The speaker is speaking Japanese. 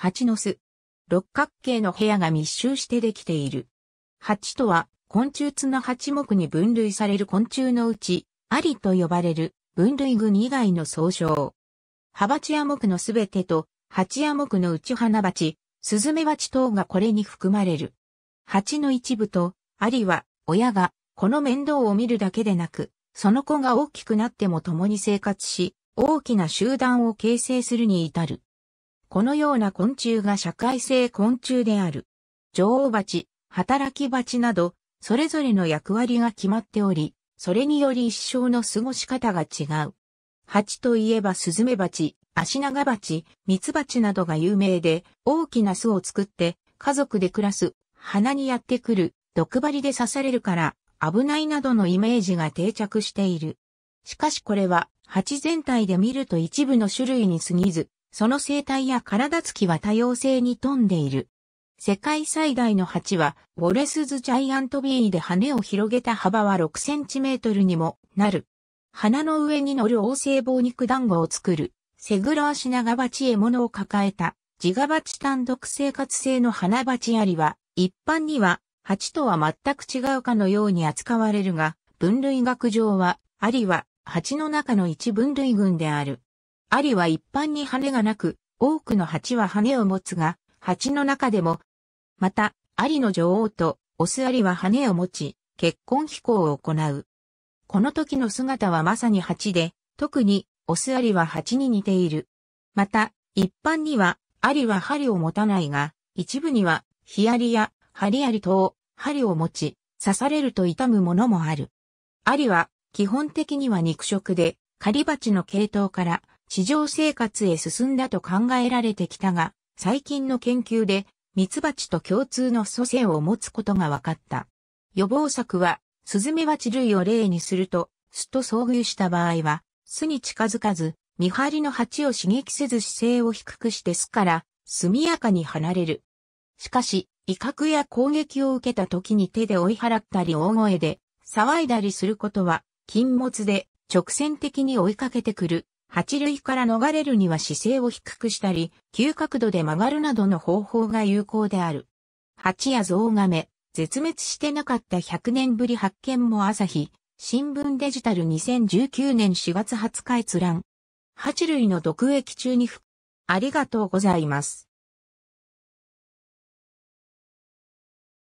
蜂の巣。六角形の部屋が密集してできている。蜂とは、昆虫ナ八目に分類される昆虫のうち、アリと呼ばれる分類群以外の総称。ハバチア目のすべてと、蜂ア目のうち花鉢、スズメバチ等がこれに含まれる。蜂の一部と、アリは、親が、この面倒を見るだけでなく、その子が大きくなっても共に生活し、大きな集団を形成するに至る。このような昆虫が社会性昆虫である。女王蜂、働き蜂など、それぞれの役割が決まっており、それにより一生の過ごし方が違う。蜂といえばスズメバチ、アシナガバチ、ミツバチなどが有名で、大きな巣を作って家族で暮らす、鼻にやってくる、毒針で刺されるから危ないなどのイメージが定着している。しかしこれは蜂全体で見ると一部の種類に過ぎず、その生態や体つきは多様性に富んでいる。世界最大の蜂は、ウォレスズジャイアントビーで羽を広げた幅は6センチメートルにもなる。花の上に乗る王星棒肉団子を作る、セグラーシナガバチ獲物を抱えた、ジガバチ単独生活性の花バチアリは、一般には、蜂とは全く違うかのように扱われるが、分類学上は、アリは、蜂の中の一分類群である。アリは一般に羽がなく、多くの蜂は羽を持つが、蜂の中でも、また、アリの女王とオスアリは羽を持ち、結婚飛行を行う。この時の姿はまさに蜂で、特にオスアリは蜂に似ている。また、一般には、アリは針を持たないが、一部には、ヒアリやハリアリ等、針を持ち、刺されると痛むものもある。アリは、基本的には肉食で、狩り鉢の系統から市場生活へ進んだと考えられてきたが、最近の研究で、ミツバチと共通の祖先を持つことが分かった。予防策は、スズメバチ類を例にすると、巣と遭遇した場合は、巣に近づかず、見張りの蜂を刺激せず姿勢を低くして巣から速やかに離れる。しかし、威嚇や攻撃を受けた時に手で追い払ったり大声で騒いだりすることは禁物で直線的に追いかけてくる八類から逃れるには姿勢を低くしたり、急角度で曲がるなどの方法が有効である。蜂やゾウガメ、絶滅してなかった100年ぶり発見も朝日、新聞デジタル2019年4月20日閲覧。蜂類の毒液中にありがとうございます。